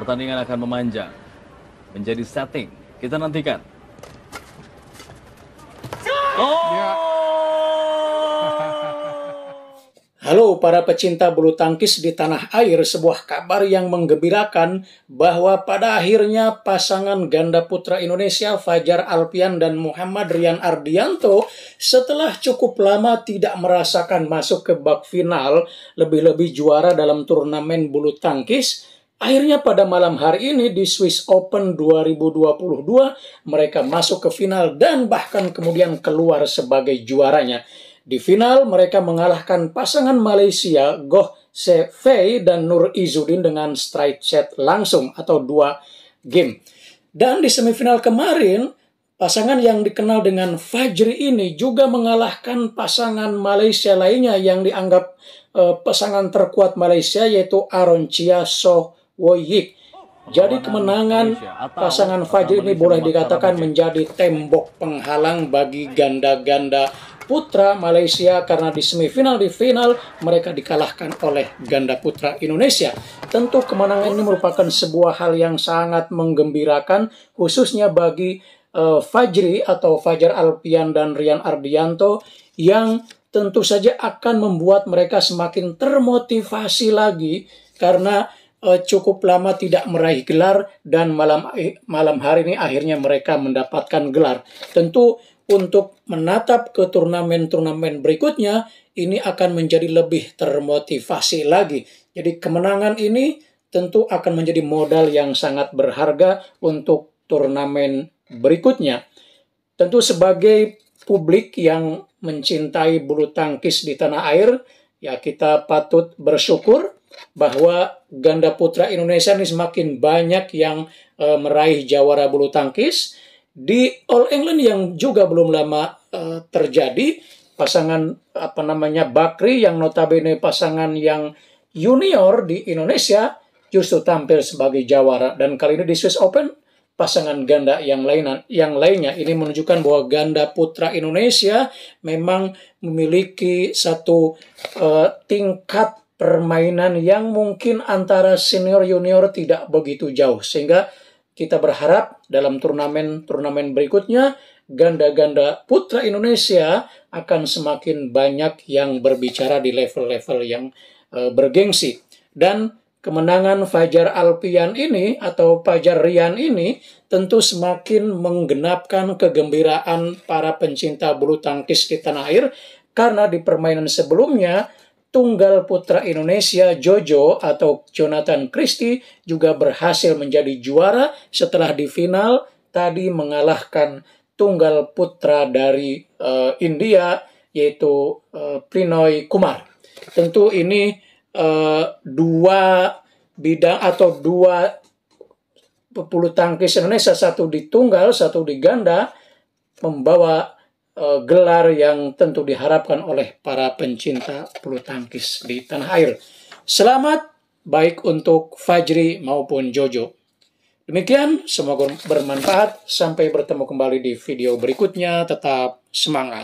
Pertandingan akan memanjang menjadi setting. Kita nantikan. Oh! Halo para pecinta bulu tangkis di tanah air, sebuah kabar yang menggembirakan bahwa pada akhirnya pasangan ganda putra Indonesia Fajar Alpian dan Muhammad Rian Ardianto setelah cukup lama tidak merasakan masuk ke bak final, lebih-lebih juara dalam turnamen bulu tangkis, Akhirnya pada malam hari ini di Swiss Open 2022 mereka masuk ke final dan bahkan kemudian keluar sebagai juaranya. Di final mereka mengalahkan pasangan Malaysia Goh Se dan Nur Izudin dengan straight set langsung atau dua game. Dan di semifinal kemarin Pasangan yang dikenal dengan Fajri ini juga mengalahkan pasangan Malaysia lainnya yang dianggap uh, pasangan terkuat Malaysia yaitu Aron Chia Soh Woyik. Jadi kemenangan pasangan Fajri ini boleh dikatakan menjadi tembok penghalang bagi ganda-ganda putra Malaysia karena di semifinal di final mereka dikalahkan oleh ganda putra Indonesia. Tentu kemenangan ini merupakan sebuah hal yang sangat menggembirakan khususnya bagi uh, Fajri atau Fajar Alpian dan Rian Ardianto yang tentu saja akan membuat mereka semakin termotivasi lagi karena Eh, cukup lama tidak meraih gelar dan malam eh, malam hari ini akhirnya mereka mendapatkan gelar. Tentu untuk menatap ke turnamen-turnamen berikutnya ini akan menjadi lebih termotivasi lagi. Jadi kemenangan ini tentu akan menjadi modal yang sangat berharga untuk turnamen berikutnya. Tentu sebagai publik yang mencintai bulu tangkis di tanah air, ya kita patut bersyukur bahwa ganda putra Indonesia ini semakin banyak yang e, meraih jawara bulu tangkis di All England yang juga belum lama e, terjadi pasangan apa namanya Bakri yang notabene pasangan yang junior di Indonesia justru tampil sebagai jawara dan kali ini di Swiss Open pasangan ganda yang lainan yang lainnya ini menunjukkan bahwa ganda putra Indonesia memang memiliki satu uh, tingkat permainan yang mungkin antara senior junior tidak begitu jauh sehingga kita berharap dalam turnamen-turnamen berikutnya ganda-ganda putra Indonesia akan semakin banyak yang berbicara di level-level yang e, bergengsi dan kemenangan Fajar Alpian ini atau Fajar Rian ini tentu semakin menggenapkan kegembiraan para pencinta bulu tangkis di tanah air karena di permainan sebelumnya tunggal putra Indonesia Jojo atau Jonathan Christie juga berhasil menjadi juara setelah di final tadi mengalahkan tunggal putra dari uh, India yaitu uh, Prinoy Kumar. Tentu ini uh, dua bidang atau dua pebulu tangkis Indonesia satu di tunggal satu di ganda membawa Eh, gelar yang tentu diharapkan oleh para pencinta bulu tangkis di tanah air. Selamat baik untuk Fajri maupun Jojo. Demikian, semoga bermanfaat. Sampai bertemu kembali di video berikutnya. Tetap semangat.